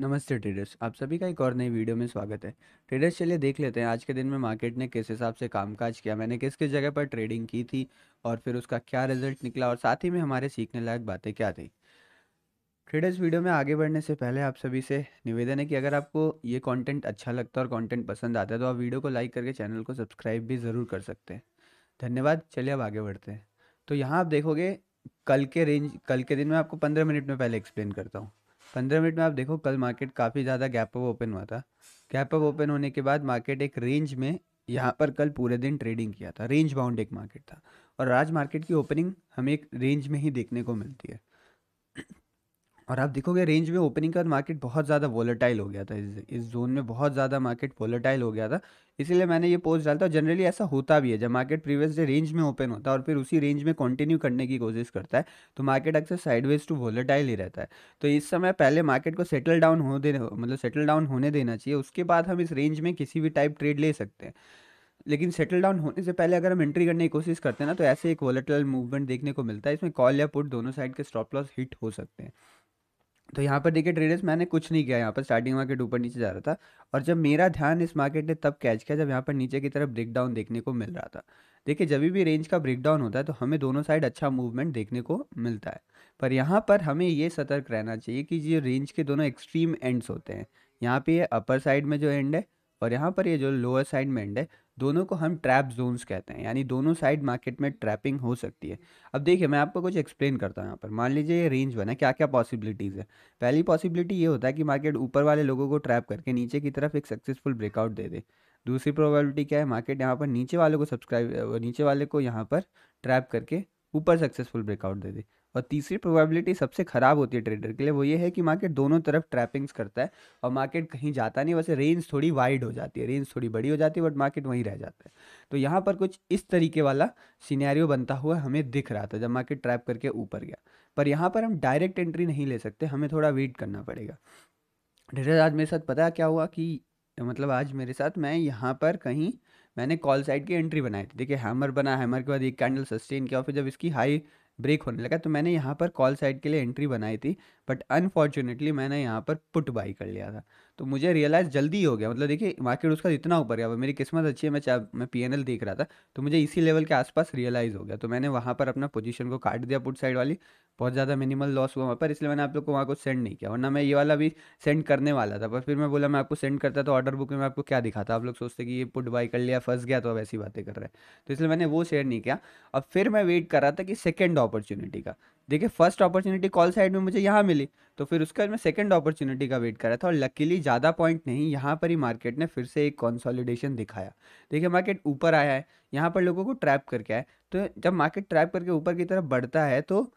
नमस्ते ट्रेडर्स आप सभी का एक और नई वीडियो में स्वागत है ट्रेडर्स चलिए देख लेते हैं आज के दिन में मार्केट ने किस हिसाब से कामकाज किया मैंने किस किस जगह पर ट्रेडिंग की थी और फिर उसका क्या रिजल्ट निकला और साथ ही में हमारे सीखने लायक बातें क्या थी ट्रेडर्स वीडियो में आगे बढ़ने से पहले आप सभी से निवेदन है कि अगर आपको ये कॉन्टेंट अच्छा लगता है और कॉन्टेंट पसंद आता है तो आप वीडियो को लाइक करके चैनल को सब्सक्राइब भी ज़रूर कर सकते हैं धन्यवाद चलिए अब आगे बढ़ते हैं तो यहाँ आप देखोगे कल के रेंज कल के दिन में आपको पंद्रह मिनट में पहले एक्सप्लेन करता हूँ पंद्रह मिनट में आप देखो कल मार्केट काफ़ी ज़्यादा गैप अप ओपन हुआ था गैप अप ओपन होने के बाद मार्केट एक रेंज में यहाँ पर कल पूरे दिन ट्रेडिंग किया था रेंज बाउंड एक मार्केट था और आज मार्केट की ओपनिंग हमें एक रेंज में ही देखने को मिलती है और आप देखोगे रेंज में ओपनिंग का मार्केट बहुत ज़्यादा वोलेटाइल हो गया था इस इस जोन में बहुत ज़्यादा मार्केट वोलेटाइल हो गया था इसीलिए मैंने ये पोस्ट डालता और जनरली ऐसा होता भी है जब मार्केट प्रीवियस डे रेंज में ओपन होता है और फिर उसी रेंज में कंटिन्यू करने की कोशिश करता है तो मार्केट अक्सर साइडवेज टू वोलेटाइल ही रहता है तो इस समय पहले मार्केट को सेटल डाउन हो दे मतलब सेटल डाउन होने देना चाहिए उसके बाद हम इस रेंज में किसी भी टाइप ट्रेड ले सकते हैं लेकिन सेटल डाउन होने से पहले अगर हम एंट्री करने की कोशिश करते हैं ना तो ऐसे एक वोलेटाइल मूवमेंट देखने को मिलता है इसमें कॉल या पुट दोनों साइड के स्टॉप लॉस हिट हो सकते हैं तो यहाँ पर देखिए ट्रेडर्स मैंने कुछ नहीं किया यहाँ पर स्टार्टिंग मार्केट ऊपर नीचे जा रहा था और जब मेरा ध्यान इस मार्केट ने तब कैच किया जब यहाँ पर नीचे की तरफ ब्रेकडाउन देखने को मिल रहा था देखिए जब भी रेंज का ब्रेकडाउन होता है तो हमें दोनों साइड अच्छा मूवमेंट देखने को मिलता है पर यहाँ पर हमें ये सतर्क रहना चाहिए कि ये रेंज के दोनों एक्सट्रीम एंड्स होते हैं यहाँ पर ये अपर साइड में जो एंड है और यहाँ पर ये जो लोअर साइड में एंड है दोनों को हम ट्रैप जोन्स कहते हैं यानी दोनों साइड मार्केट में ट्रैपिंग हो सकती है अब देखिए मैं आपको कुछ एक्सप्लेन करता हूँ यहाँ पर मान लीजिए ये रेंज बना क्या क्या पॉसिबिलिटीज़ है पहली पॉसिबिलिटी ये होता है कि मार्केट ऊपर वाले लोगों को ट्रैप करके नीचे की तरफ एक सक्सेसफुल ब्रेकआउट दे दे दूसरी प्रोबेबिलिटी क्या है मार्केट यहाँ पर नीचे वाले को सब्सक्राइब नीचे वाले को यहाँ पर ट्रैप करके ऊपर सक्सेसफुल ब्रेकआउट दे दे और तीसरी प्रोबेबिलिटी सबसे ख़राब होती है ट्रेडर के लिए वो ये है कि मार्केट दोनों तरफ ट्रैपिंग्स करता है और मार्केट कहीं जाता नहीं वैसे रेंज थोड़ी वाइड हो जाती है रेंज थोड़ी बड़ी हो जाती है बट मार्केट वहीं रह जाता है तो यहाँ पर कुछ इस तरीके वाला सीनैरियो बनता हुआ हमें दिख रहा था जब मार्केट ट्रैप करके ऊपर गया पर यहाँ पर हम डायरेक्ट एंट्री नहीं ले सकते हमें थोड़ा वेट करना पड़ेगा ट्रेडर आज मेरे साथ पता क्या हुआ कि मतलब आज मेरे साथ मैं यहाँ पर कहीं मैंने कॉल साइड की एंट्री बनाई थी देखिए हैमर बना हैमर के बाद एक कैंडल सस्टेन किया और फिर जब इसकी हाई ब्रेक होने लगा तो मैंने यहाँ पर कॉल साइड के लिए एंट्री बनाई थी बट अनफॉर्चुनेटली मैंने यहाँ पर पुट बाई कर लिया था तो मुझे रियलाइज़ जल्दी हो गया मतलब देखिए मार्केट उसका इतना ऊपर गया मेरी किस्मत अच्छी है मैं चाह मैं पी देख रहा था तो मुझे इसी लेवल के आसपास रियलाइज़ हो गया तो मैंने वहाँ पर अपना पोजीशन को काट दिया पुट साइड वाली बहुत ज़्यादा मिनिमल लॉस हुआ वहाँ पर इसलिए मैंने आप लोग को वहाँ को सेंड नहीं किया वरना मैं ये वाला भी सेंड करने वाला था पर फिर मैं बोला मैं आपको सेंड करता तो ऑर्डर बुक में मैं आपको क्या दिखाता आप लोग सोचते कि ये पुट बाई कर लिया फंस गया तो अब ऐसी बातें कर रहे हैं तो इसलिए मैंने वो शेयर नहीं किया अब फिर मैं वेट कर रहा था कि सेकेंड अपॉर्चुनिटी का देखिए फर्स्ट अपॉर्चुनिटी कॉल साइड में मुझे यहाँ मिली तो फिर उसके बाद मैं सेकंड अपॉर्चुनिटी का वेट कर रहा था और लकीली ज़्यादा पॉइंट नहीं यहाँ पर ही मार्केट ने फिर से एक कॉन्सोलिडेशन दिखाया देखिए मार्केट ऊपर आया है यहाँ पर लोगों को ट्रैप करके आए तो जब मार्केट ट्रैप करके ऊपर की तरफ बढ़ता है तो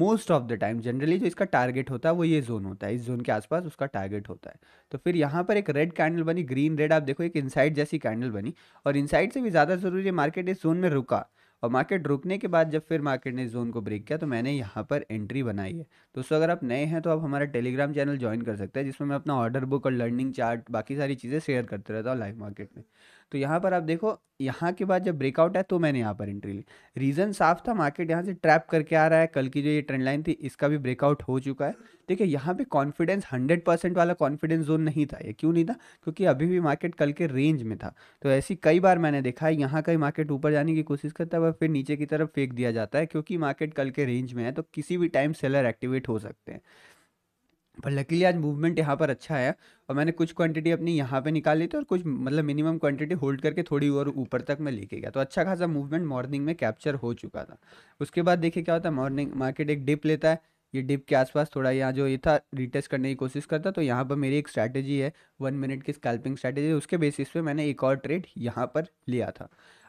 most of the time generally जो इसका टारगेट होता है वो ये जोन होता है इस जोन के आसपास उसका टारगेट होता है तो फिर यहाँ पर एक रेड कैंडल बनी ग्रीन रेड आप देखो एक इनसाइड जैसी कैंडल बनी और इनसाइड से भी ज़्यादा ज़रूरी है मार्केट इस जोन में रुका और मार्केट रुकने के बाद जब फिर मार्केट ने जोन को ब्रेक किया तो मैंने यहाँ पर एंट्री बनाई है दोस्तों अगर आप नए हैं तो आप हमारा टेलीग्राम चैनल ज्वाइन कर सकते हैं जिसमें मैं अपना ऑर्डर बुक और लर्निंग चार्ट बाकी सारी चीज़ें शेयर करते रहता हूँ लाइव मार्केट में तो यहाँ पर आप देखो यहाँ के बाद जब ब्रेकआउट है तो मैंने यहाँ पर एंट्री ली रीज़न साफ था मार्केट यहाँ से ट्रैप करके आ रहा है कल की जो ये ट्रेंड लाइन थी इसका भी ब्रेकआउट हो चुका है देखिए यहाँ पे कॉन्फिडेंस 100 परसेंट वाला कॉन्फिडेंस जोन नहीं था ये क्यों नहीं था क्योंकि अभी भी मार्केट कल के रेंज में था तो ऐसी कई बार मैंने देखा है यहाँ का ही मार्केट ऊपर जाने की कोशिश करता है और फिर नीचे की तरफ फेंक दिया जाता है क्योंकि मार्केट कल के रेंज में है तो किसी भी टाइम सेलर एक्टिवेट हो सकते हैं पर लकीली आज मूवमेंट यहाँ पर अच्छा है और मैंने कुछ क्वांटिटी अपनी यहाँ पे निकाली थी और कुछ मतलब मिनिमम क्वांटिटी होल्ड करके थोड़ी और ऊपर तक मैं लेके गया तो अच्छा खासा मूवमेंट मॉर्निंग में कैप्चर हो चुका था उसके बाद देखिए क्या होता है मॉर्निंग मार्केट एक डिप लेता है ये डिप के आसपास थोड़ा यहाँ जो ये था रिटेस्ट करने की कोशिश करता तो यहाँ पर मेरी एक स्ट्रैटेजी है वन मिनट की स्कैल्पिंग स्ट्रैटेजी उसके बेसिस पे मैंने एक और ट्रेड यहाँ पर लिया था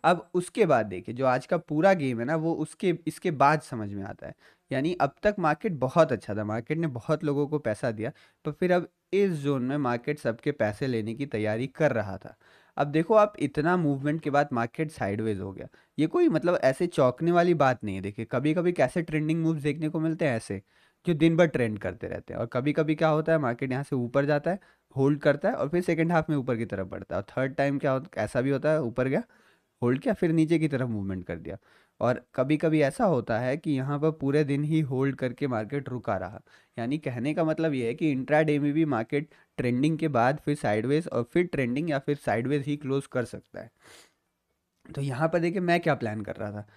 अब उसके बाद देखिए जो आज का पूरा गेम है ना वो उसके इसके बाद समझ में आता है यानी अब तक मार्केट बहुत अच्छा था मार्केट ने बहुत लोगों को पैसा दिया पर फिर अब इस जोन में मार्केट सबके पैसे लेने की तैयारी कर रहा था अब देखो आप इतना मूवमेंट के बाद मार्केट साइडवेज हो गया ये कोई मतलब ऐसे चौंकने वाली बात नहीं है देखिए कभी कभी कैसे ट्रेंडिंग मूव्स देखने को मिलते हैं ऐसे जो दिन भर ट्रेंड करते रहते हैं और कभी कभी क्या होता है मार्केट यहाँ से ऊपर जाता है होल्ड करता है और फिर सेकेंड हाफ में ऊपर की तरफ बढ़ता है और थर्ड टाइम क्या होता ऐसा भी होता है ऊपर गया होल्ड किया फिर नीचे की तरफ मूवमेंट कर दिया और कभी कभी ऐसा होता है कि यहाँ पर पूरे दिन ही होल्ड करके मार्केट रुका रहा यानी कहने का मतलब ये है कि इंट्राडे में भी मार्केट ट्रेंडिंग के बाद फिर साइडवेज और फिर ट्रेंडिंग या फिर साइडवेज ही क्लोज कर सकता है तो यहाँ पर देखिए मैं क्या प्लान कर रहा था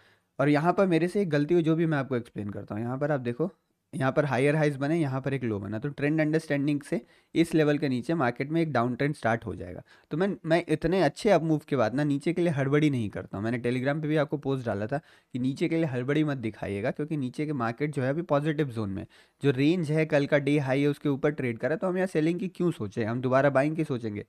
और यहाँ पर मेरे से एक गलती हुई जो भी मैं आपको एक्सप्लेन करता हूँ यहाँ पर आप देखो यहाँ पर हायर हाइज बने यहाँ पर एक लो बना तो ट्रेंड अंडरस्टैंडिंग से इस लेवल के नीचे मार्केट में एक डाउन ट्रेंड स्टार्ट हो जाएगा तो मैं मैं इतने अच्छे अप मूव के बाद ना नीचे के लिए हड़बड़ी नहीं करता हूँ मैंने टेलीग्राम पे भी आपको पोस्ट डाला था कि नीचे के लिए हड़बड़ी मत दिखाइएगा क्योंकि नीचे के मार्केट जो है अभी पॉजिटिव जोन में जो रेंज है कल का डे हाई है उसके ऊपर ट्रेड करा तो हम यहाँ सेलिंग की क्यों सोचें हम दोबारा बाइंग की सोचेंगे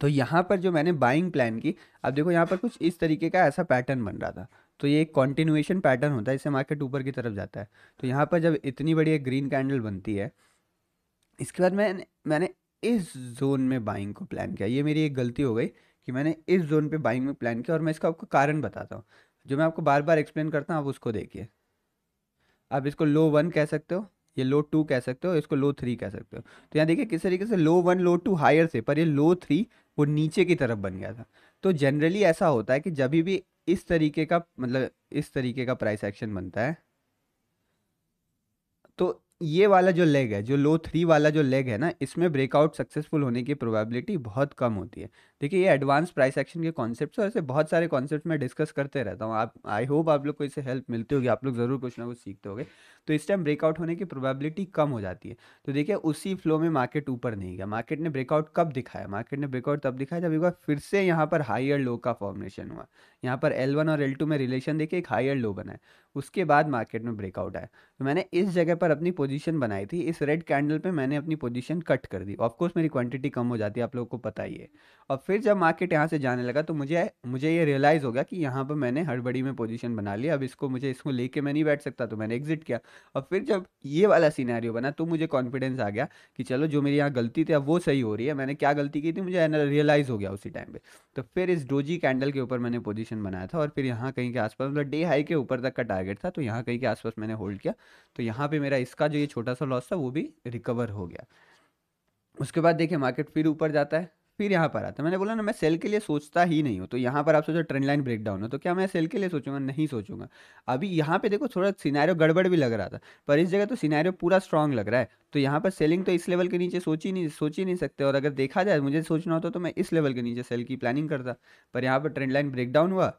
तो यहाँ पर जो मैंने बाइंग प्लान की अब देखो यहाँ पर कुछ इस तरीके का ऐसा पैटर्न बन रहा था तो ये एक कॉन्टिन्यूएशन पैटर्न होता है इससे मार्केट ऊपर की तरफ जाता है तो यहाँ पर जब इतनी बड़ी एक ग्रीन कैंडल बनती है इसके बाद मैंने मैंने इस जोन में बाइंग को प्लान किया ये मेरी एक गलती हो गई कि मैंने इस जोन पे बाइंग में प्लान किया और मैं इसका आपको कारण बताता हूँ जो मैं आपको बार बार एक्सप्लेन करता हूँ आप उसको देखिए आप इसको लो वन कह सकते हो ये लो टू कह सकते हो इसको लो थ्री कह सकते हो तो यहाँ देखिए किस तरीके से low one low two higher से पर ये लो थ्री वो नीचे की तरफ बन गया था तो जनरली ऐसा होता है कि जब भी इस तरीके का मतलब इस तरीके का प्राइस एक्शन बनता है तो ये वाला जो लेग है जो लो थ्री वाला जो लेग है ना इसमें ब्रेकआउट सक्सेसफुल होने की प्रोबेबिलिटी बहुत कम होती है देखिए ये एडवांस प्राइस एक्शन के कॉन्सेप्ट और ऐसे बहुत सारे कॉन्सेप्ट मैं डिस्कस करते रहता हूँ आप आई होप आप लोग को इससे हेल्प मिलती होगी आप लोग ज़रूर कुछ ना कुछ सीखते होगे तो इस टाइम ब्रेकआउट होने की प्रोबेबिलिटी कम हो जाती है तो देखिए उसी फ्लो में मार्केट ऊपर नहीं गया मार्केट ने ब्रेकआउट कब दिखाया मार्केट ने ब्रेकआउट तब दिखाया जब एक बार फिर से यहाँ पर हायर लो का फॉर्मेशन हुआ यहाँ पर एल और एल में रिलेशन देखिए एक हायर लो बनाए उसके बाद मार्केट में ब्रेकआउट आया तो मैंने इस जगह पर अपनी पोजीशन बनाई थी इस रेड कैंडल पे मैंने अपनी पोजीशन कट कर दी ऑफकोर्स मेरी क्वांटिटी कम हो जाती है आप लोगों को पता ही है और फिर जब मार्केट यहाँ से जाने लगा तो मुझे मुझे ये रियलाइज़ हो गया कि यहाँ पर मैंने हड़बड़ी में पोजिशन बना ली अब इसको मुझे इसको लेके मैं नहीं बैठ सकता तो मैंने एग्जिट किया और फिर जब ये वाला सीनारियो बना तो मुझे कॉन्फिडेंस आ गया कि चलो जो मेरी यहाँ गलती थी अब वो सही हो रही है मैंने क्या गलती की थी मुझे रियलाइज़ हो गया उसी टाइम पर तो फिर इस डोजी कैंडल के ऊपर मैंने पोजिशन बनाया था और फिर यहाँ कहीं के आसपास मतलब डे हाई के ऊपर तक कटाया टारगेट था तो यहाँ कहीं के आसपास मैंने होल्ड किया तो यहाँ पे मेरा इसका जो ये छोटा सा लॉस था वो भी रिकवर हो गया उसके बाद देखिए मार्केट फिर ऊपर जाता है फिर यहाँ पर आता है मैंने बोला ना मैं सेल के लिए सोचता ही नहीं हूँ तो यहाँ पर आप सोचो ट्रेंड लाइन ब्रेक डाउन हो तो क्या मैं सेल के लिए सोचूंगा नहीं सोचूंगा अभी यहाँ पे देखो थोड़ा सिनारियो गड़बड़ भी लग रहा था पर इस जगह तो सिनारियो पूरा स्ट्रांग लग रहा है तो यहाँ पर सेलिंग तो इस लेवल के नीचे सोच ही नहीं सोच ही नहीं सकते और अगर देखा जाए मुझे सोचना होता तो मैं इस लेवल के नीचे सेल की प्लानिंग करता पर यहाँ पर ट्रेंड लाइन ब्रेकडाउन हुआ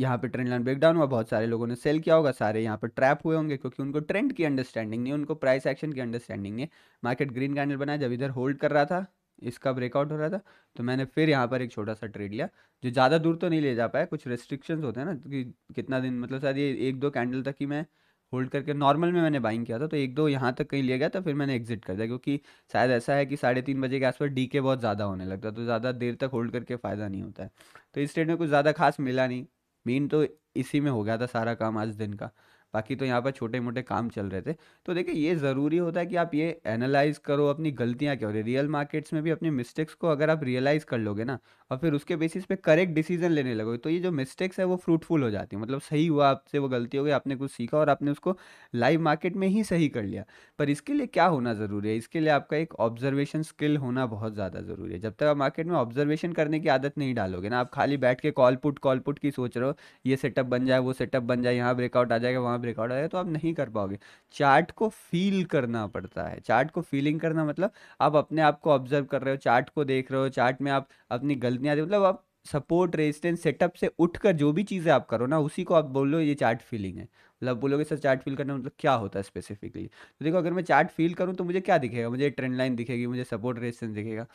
यहाँ पे ट्रेंड लाइन ब्रेकडाउन हुआ बहुत सारे लोगों ने सेल किया होगा सारे यहाँ पर ट्रैप हुए होंगे क्योंकि उनको ट्रेंड की अंडरस्टैंडिंग नहीं उनको प्राइस एक्शन की अंडरस्टैंडिंग नहीं मार्केट ग्रीन कैंडल बनाया जब इधर होल्ड कर रहा था इसका ब्रेकआउट हो रहा था तो मैंने फिर यहाँ पर एक छोटा सा ट्रेड लिया जो ज़्यादा दूर तो नहीं ले जा पाया कुछ रेस्ट्रिक्शंस होते हैं ना कि कितना दिन मतलब शायद ये एक दो कैंडल तक ही मैं होल्ड करके नॉर्मल में मैंने बाइंग किया था तो एक दो यहाँ तक कहीं ले गया था फिर मैंने एग्जिट कर दिया क्योंकि शायद ऐसा है कि साढ़े तीन बजे के आसपास डी के बहुत ज़्यादा होने लगता है तो ज़्यादा देर तक होल्ड करके फ़ायदा नहीं होता है तो इस ट्रेड में कुछ ज़्यादा खास मिला नहीं मेन तो इसी में हो गया था सारा काम आज दिन का बाकी तो यहाँ पर छोटे मोटे काम चल रहे थे तो देखिए ये ज़रूरी होता है कि आप ये एनालाइज़ करो अपनी गलतियाँ क्या हो रही रियल मार्केट्स में भी अपने मिस्टेक्स को अगर आप रियलाइज़ कर लोगे ना और फिर उसके बेसिस पे करेक्ट डिसीजन लेने लगोगे तो ये जो मिस्टेक्स है वो फ्रूटफुल हो जाती है मतलब सही हुआ आपसे वो गलती हो गई आपने कुछ सीखा और आपने उसको लाइव मार्केट में ही सही कर लिया पर इसके लिए क्या होना ज़रूरी है इसके लिए आपका एक ऑब्जर्वेशन स्किल होना बहुत ज़्यादा ज़रूरी है जब तक आप मार्केट में ऑब्जर्वेशन करने की आदत नहीं डालोगे ना आप खाली बैठ के कॉल पुट कॉल पुट की सोच रहे हो ये सेटअप बन जाए वो सेटअप बन जाए यहाँ ब्रेकआउट आ जाएगा वहाँ आप रिकॉर्ड आया तो आप नहीं कर पाओगे चार्ट को फील करना पड़ता है चार्ट को फीलिंग करना मतलब आप अपने आप को ऑब्जर्व कर रहे हो चार्ट को देख रहे हो चार्ट में आप अपनी गलतियाँ मतलब आप सपोर्ट रेजिस्टेंस सेटअप से उठकर जो भी चीज़ें आप करो ना उसी को आप बोल लो ये चार्ट फीलिंग है मतलब बोलोगे सर चार्ट फील करना मतलब क्या होता है स्पेसिफिकली तो देखो अगर मैं चार्ट फील करूँ तो मुझे क्या दिखेगा मुझे ट्रेंड लाइन दिखेगी मुझे सपोर्ट रेजिस्टेंस दिखेगा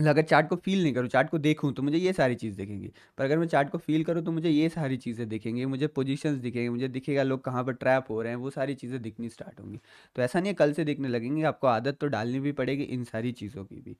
अगर चार्ट को फील नहीं करूँ चार्ट को देखूँ तो मुझे ये सारी चीज़ दिखेंगी पर अगर मैं चार्ट को फील करूँ तो मुझे ये सारी चीज़ें दिखेंगी मुझे पोजीशंस दिखेंगे मुझे दिखेगा लोग कहाँ पर ट्रैप हो रहे हैं वो सारी चीज़ें दिखनी स्टार्ट होंगी तो ऐसा नहीं है कल से दिखने लगेंगे आपको आदत तो डालनी भी पड़ेगी इन सारी चीज़ों की भी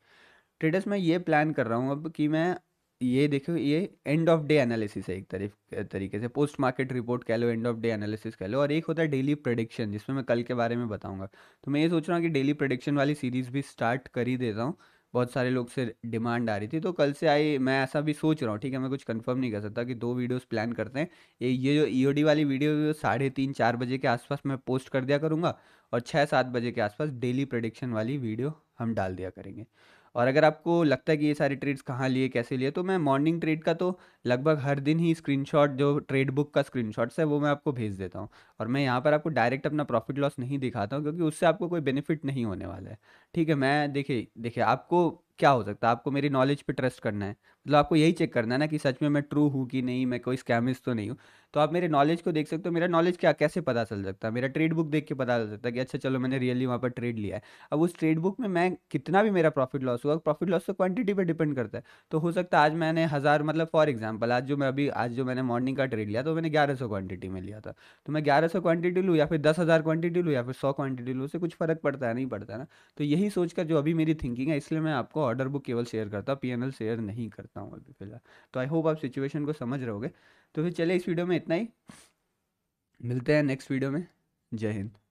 ट्रेडर्स मैं ये प्लान कर रहा हूँ अब कि मैं ये देखो ये एंड ऑफ डे एनालिसिस है एक तरफ तरीके से पोस्ट मार्केट रिपोर्ट कह लो एंड ऑफ डे एनालिसिस कह लो और एक होता है डेली प्रडिक्शन जिसमें मैं कल के बारे में बताऊंगा तो मैं ये सोच रहा हूँ कि डेली प्रडिक्शन वाली सीरीज़ भी स्टार्ट कर ही देता हूँ बहुत सारे लोग से डिमांड आ रही थी तो कल से आई मैं ऐसा भी सोच रहा हूँ ठीक है मैं कुछ कंफर्म नहीं कर सकता कि दो वीडियोस प्लान करते हैं ये ये जो ईओडी e वाली वीडियो साढ़े तीन चार बजे के आसपास मैं पोस्ट कर दिया करूँगा और छः सात बजे के आसपास डेली प्रडिक्शन वाली वीडियो हम डाल दिया करेंगे और अगर आपको लगता है कि ये सारे ट्रेड्स कहाँ लिए कैसे लिए तो मैं मॉर्निंग ट्रेड का तो लगभग हर दिन ही स्क्रीनशॉट जो ट्रेड बुक का स्क्रीनशॉट्स है वो मैं आपको भेज देता हूँ और मैं यहाँ पर आपको डायरेक्ट अपना प्रॉफिट लॉस नहीं दिखाता हूँ क्योंकि उससे आपको कोई बेनिफिट नहीं होने वाला है ठीक है मैं देखिए देखिए आपको क्या हो सकता है आपको मेरी नॉलेज पे ट्रस्ट करना है मतलब आपको यही चेक करना है ना कि सच में मैं ट्रू हूँ कि नहीं मैं कोई स्कैमिस्ट तो नहीं हूँ तो आप मेरे नॉलेज को देख सकते हो मेरा नॉलेज क्या कैसे पता चल सकता है मेरा ट्रेड बुक देख के पता चल सकता है कि अच्छा चलो मैंने रियली वहाँ पर ट्रेड लिया है अब उस ट्रेड बुक में मैं कितना भी मेरा प्रॉफिट लॉस हुआ प्रॉफिट लॉस तो क्वान्टिटी पर डिपेंड करता है तो हो सकता है आज मैंने हज़ार मतलब फॉर एग्जाम्पल आज जो मैं अभी आज जो मैंने मॉर्निंग का ट्रेड लिया तो मैंने ग्यारह सौ क्वांटिटी में लिया था तो मैं ग्यारह सौ क्वान्टिटी लूँ या फिर दस हज़ार क्वान्टी लूँ या फिर सौ क्वांटिटी लूँ उससे कुछ फ़र्क पड़ता है नहीं पड़ता है ना तो यही सोचकर जो अभी मेरी थिंकिंग है इसलिए मैं आपको ऑर्डर बुक केवल शेयर करता हूँ पी शेयर नहीं करता हूँ अभी फिलहाल तो आई होप आप सिचुएशन को समझ रहोगे तो फिर चले इस वीडियो में इतना ही मिलते हैं नेक्स्ट वीडियो में जय हिंद